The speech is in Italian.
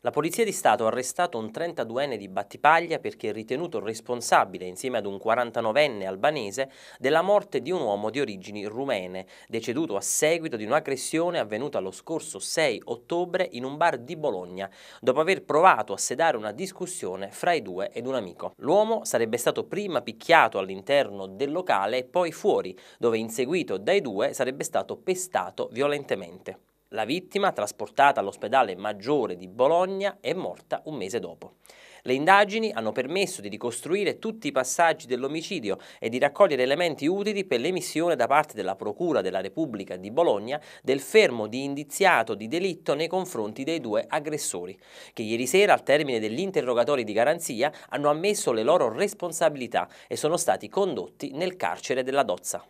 La Polizia di Stato ha arrestato un 32enne di Battipaglia perché è ritenuto responsabile, insieme ad un 49enne albanese, della morte di un uomo di origini rumene, deceduto a seguito di un'aggressione avvenuta lo scorso 6 ottobre in un bar di Bologna, dopo aver provato a sedare una discussione fra i due ed un amico. L'uomo sarebbe stato prima picchiato all'interno del locale e poi fuori, dove inseguito dai due sarebbe stato pestato violentemente. La vittima, trasportata all'ospedale maggiore di Bologna, è morta un mese dopo. Le indagini hanno permesso di ricostruire tutti i passaggi dell'omicidio e di raccogliere elementi utili per l'emissione da parte della Procura della Repubblica di Bologna del fermo di indiziato di delitto nei confronti dei due aggressori, che ieri sera al termine degli interrogatori di garanzia hanno ammesso le loro responsabilità e sono stati condotti nel carcere della Dozza.